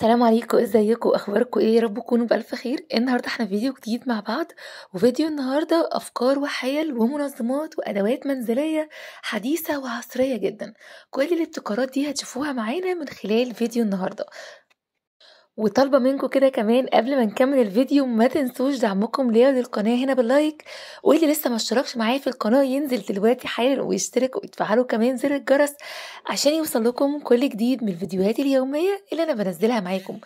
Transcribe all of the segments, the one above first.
السلام عليكم ازيكم اخباركم ايه يا رب تكونوا بالف خير النهارده احنا فيديو جديد مع بعض وفيديو النهارده افكار وحيل ومنظمات وادوات منزليه حديثه وعصريه جدا كل الابتكارات دي هتشوفوها معانا من خلال فيديو النهارده وطالبة منكم كده كمان قبل ما نكمل الفيديو ما تنسوش دعمكم ليا وللقناة هنا باللايك واللي لسه ما اشتركش معايا في القناة ينزل دلوقتي حالا ويشترك وتفعلوا كمان زر الجرس عشان يوصل لكم كل جديد من الفيديوهات اليومية اللي أنا بنزلها معاكم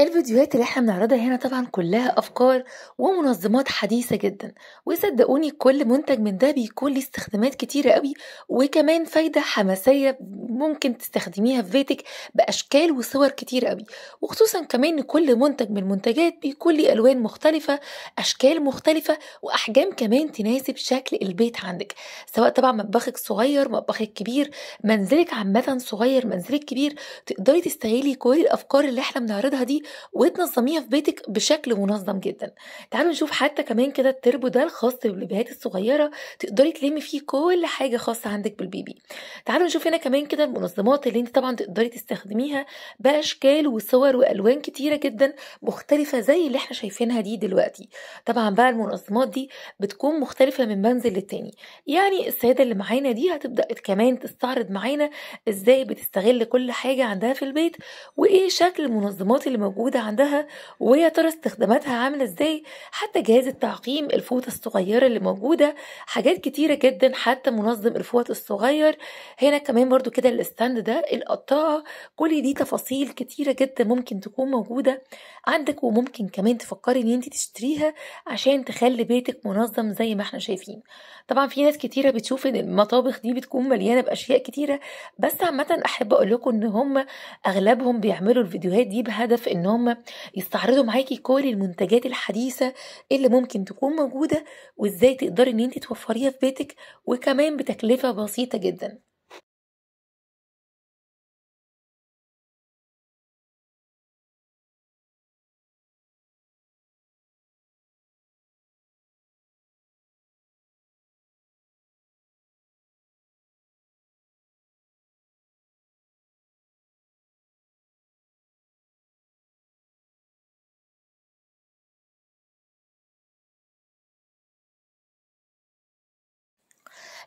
الفيديوهات اللي احنا بنعرضها هنا طبعا كلها افكار ومنظمات حديثه جدا وصدقوني كل منتج من ده بيكون ليه استخدامات كتيره قوي وكمان فايده حماسيه ممكن تستخدميها في بيتك باشكال وصور كتير قوي وخصوصا كمان ان كل منتج من المنتجات بيكون ليه الوان مختلفه اشكال مختلفه واحجام كمان تناسب شكل البيت عندك سواء طبعا مطبخك صغير مطبخك كبير منزلك عامه صغير منزلك كبير تقدري تستغلي كل الافكار اللي احنا بنعرضها دي وتنظميها في بيتك بشكل منظم جدا تعالوا نشوف حتى كمان كده التربو ده الخاص بالبيبيهات الصغيره تقدري تلمي فيه كل حاجه خاصه عندك بالبيبي تعالوا نشوف هنا كمان كده المنظمات اللي انت طبعا تقدري تستخدميها باشكال وصور والوان كتيره جدا مختلفه زي اللي احنا شايفينها دي دلوقتي طبعا بقى المنظمات دي بتكون مختلفه من منزل للتاني يعني السيده اللي معانا دي هتبدا كمان تستعرض معانا ازاي بتستغل كل حاجه عندها في البيت وايه شكل المنظمات اللي موجوده موجودة عندها ويا ترى استخداماتها عاملة ازاي حتى جهاز التعقيم الفوطة الصغيرة اللي موجودة حاجات كتيرة جدا حتى منظم الفوط الصغير هنا كمان برضو كده الاستاند ده القطاعة كل دي تفاصيل كتيرة جدا ممكن تكون موجودة عندك وممكن كمان تفكري ان انت تشتريها عشان تخلي بيتك منظم زي ما احنا شايفين طبعا في ناس كتيرة بتشوف ان المطابخ دي بتكون مليانة باشياء كتيرة بس عامة احب اقول لكم ان هم اغلبهم بيعملوا الفيديوهات دي بهدف ان ان هم يستعرضوا معاكي كل المنتجات الحديثه اللي ممكن تكون موجوده وازاي تقدري ان انت توفريها في بيتك وكمان بتكلفه بسيطه جدا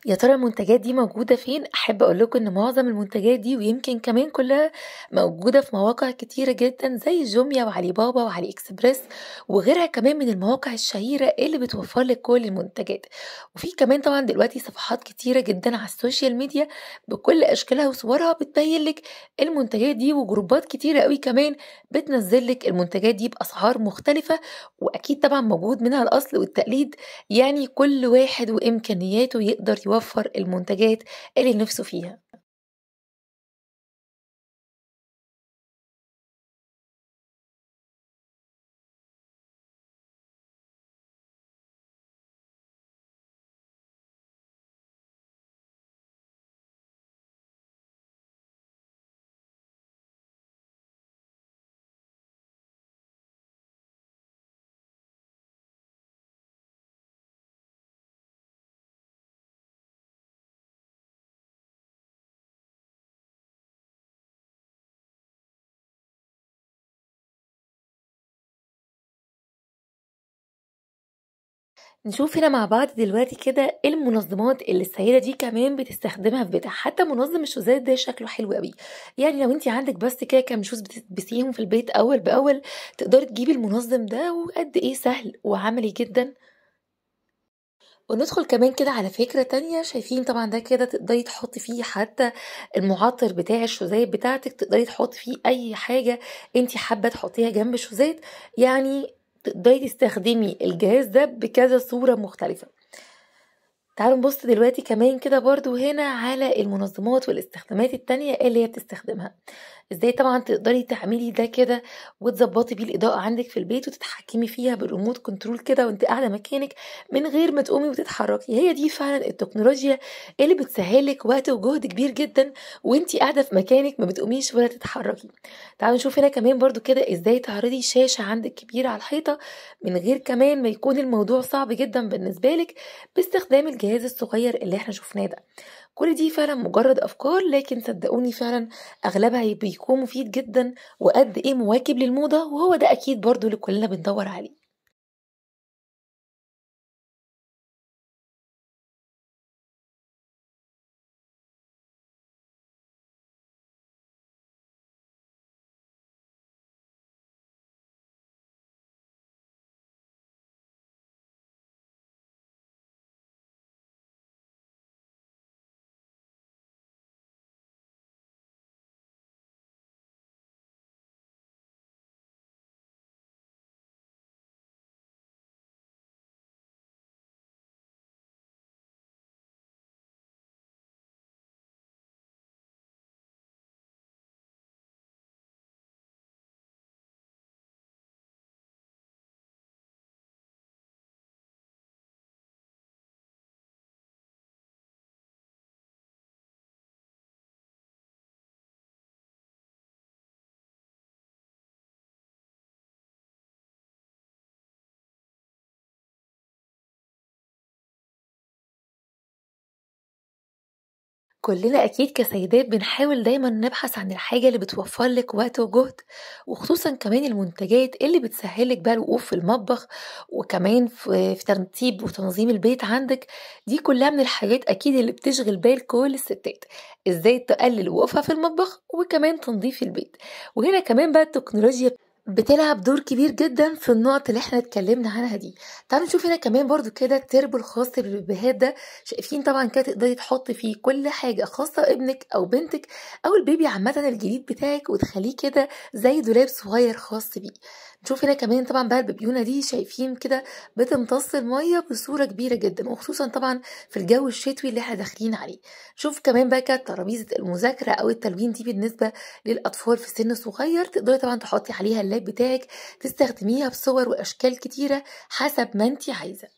يا ترى المنتجات دي موجودة فين أحب أقول لكم إن معظم المنتجات دي ويمكن كمان كلها موجودة في مواقع كتيرة جدا زي جوميا وعلي بابا وعلي إكسبريس وغيرها كمان من المواقع الشهيرة اللي بتوفر لك كل المنتجات وفي كمان طبعا دلوقتي صفحات كتيرة جدا على السوشيال ميديا بكل أشكالها وصورها بتبين لك المنتجات دي وجروبات كتيرة قوي كمان بتنزل لك المنتجات دي بأسعار مختلفة وأكيد طبعا موجود منها الأصل والتقليد يعني كل واحد وإمكانياته يقدر يوفر يوفر المنتجات اللي نفسه فيها نشوف هنا مع بعض دلوقتي كده ايه المنظمات اللي السيده دي كمان بتستخدمها في بيتها حتى منظم الشوزات ده شكله حلو قوي يعني لو انت عندك بس كده كام شوز بتلبسيهم في البيت اول باول تقدري تجيبي المنظم ده وقد ايه سهل وعملي جدا وندخل كمان كده على فكرة تانية شايفين طبعا ده كده تقدري تحطي فيه حتى المعطر بتاع الشوزات بتاعتك تقدري تحطي فيه أي حاجة انت حابة تحطيها جنب الشوزات يعني تقدري تستخدمي الجهاز ده بكذا صورة مختلفة تعالوا نبص دلوقتي كمان كده برضو هنا على المنظمات والاستخدامات التانية اللي هي بتستخدمها ازاي طبعا تقدري تعملي ده كده وتظبطي بيه الاضاءه عندك في البيت وتتحكمي فيها بالريموت كنترول كده وانت قاعده مكانك من غير ما تقومي وتتحركي هي دي فعلا التكنولوجيا اللي بتسهل لك وقت وجهد كبير جدا وانت قاعده في مكانك ما بتقوميش ولا تتحركي تعالوا نشوف هنا كمان برضو كده ازاي تعرضي شاشه عندك كبيره على الحيطه من غير كمان ما يكون الموضوع صعب جدا بالنسبه لك باستخدام الجهاز الصغير اللي احنا شفناه ده كل دي فعلا مجرد افكار لكن صدقوني فعلا اغلبها بيكون مفيد جدا وقد ايه مواكب للموضه وهو ده اكيد برضو اللي كلنا بندور عليه كلنا أكيد كسيدات بنحاول دايما نبحث عن الحاجة اللي بتوفر لك وقت وجهد وخصوصا كمان المنتجات اللي بتسهلك بقى الوقوف في المطبخ وكمان في ترتيب وتنظيم البيت عندك دي كلها من الحاجات أكيد اللي بتشغل بال كل الستات ازاي تقلل وقوفها في المطبخ وكمان تنظيف البيت وهنا كمان بقى التكنولوجيا بتلعب دور كبير جدا في النقط اللي احنا اتكلمنا عنها دي تعالوا نشوف هنا كمان برضو كده التربو الخاص بالبيبيهات ده شايفين طبعا كده تقدري تحطي فيه كل حاجه خاصه ابنك او بنتك او البيبي عامه الجديد بتاعك وتخليه كده زي دولاب صغير خاص بيه نشوف هنا كمان طبعا بقى البيبيونه دي شايفين كده بتمتص الميه بصوره كبيره جدا وخصوصا طبعا في الجو الشتوي اللي احنا داخلين عليه شوف كمان بقى كده ترابيزه المذاكره او التلوين دي بالنسبه للاطفال في سن صغير تقدري طبعا تحطي عليها اللاب بتاعك تستخدميها بصور واشكال كتيره حسب ما انت عايزه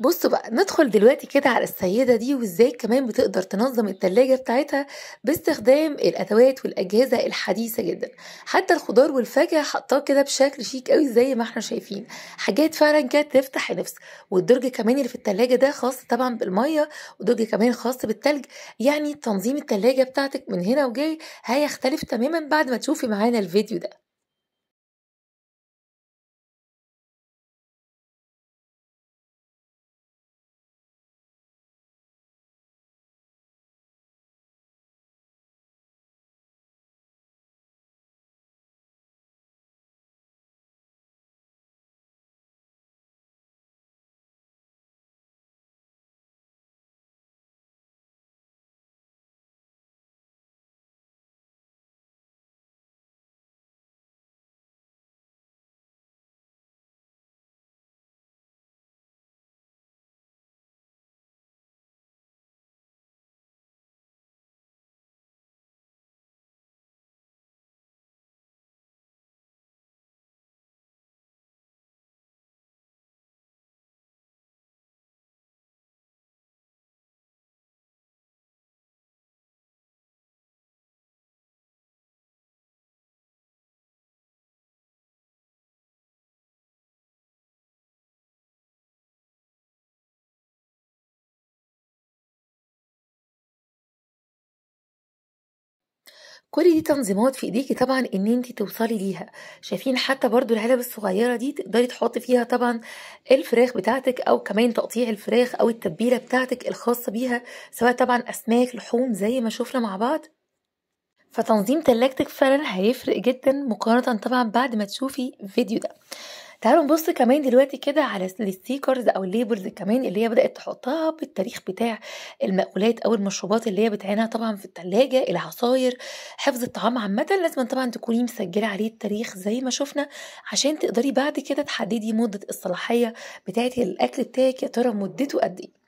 بصوا بقى ندخل دلوقتي كده على السيدة دي وازاي كمان بتقدر تنظم التلاجة بتاعتها باستخدام الأدوات والأجهزة الحديثة جدا حتى الخضار والفاكهة حطاه كده بشكل شيك قوي زي ما احنا شايفين حاجات فعلا كده تفتح النفس والدرج كمان اللي في التلاجة ده خاص طبعا بالمية ودرج كمان خاص بالتلج يعني تنظيم التلاجة بتاعتك من هنا وجاي هيختلف تماما بعد ما تشوفي معانا الفيديو ده كل دي تنظيمات في ايديكي طبعا ان انت توصلي ليها شايفين حتى برضو العلب الصغيره دي تقدري تحطي فيها طبعا الفراخ بتاعتك او كمان تقطيع الفراخ او التتبيله بتاعتك الخاصه بيها سواء طبعا اسماك لحوم زي ما شفنا مع بعض فتنظيم تلاجتك فعلا هيفرق جدا مقارنه طبعا بعد ما تشوفي الفيديو ده تعالوا نبص كمان دلوقتي كده على الستيكرز او الليبلز كمان اللي هي بدات تحطها بالتاريخ بتاع المأكولات او المشروبات اللي هي بتعينها طبعا في الثلاجه العصاير حفظ الطعام عامه لازم طبعا تكوني مسجله عليه التاريخ زي ما شفنا عشان تقدري بعد كده تحددي مده الصلاحيه بتاعه الاكل بتاعك يا ترى مدته قد ايه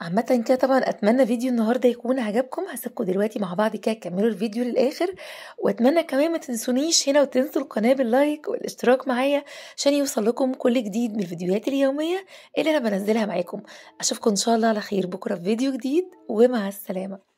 عامة كده طبعا أتمنى فيديو النهاردة يكون عجبكم هسيبكم دلوقتي مع بعض كده تكملوا الفيديو للآخر وأتمنى كمان ما تنسونيش هنا وتنسوا القناة باللايك والاشتراك معايا عشان يوصل لكم كل جديد من الفيديوهات اليومية اللي أنا بنزلها معاكم أشوفكم إن شاء الله على خير بكرة في فيديو جديد ومع السلامة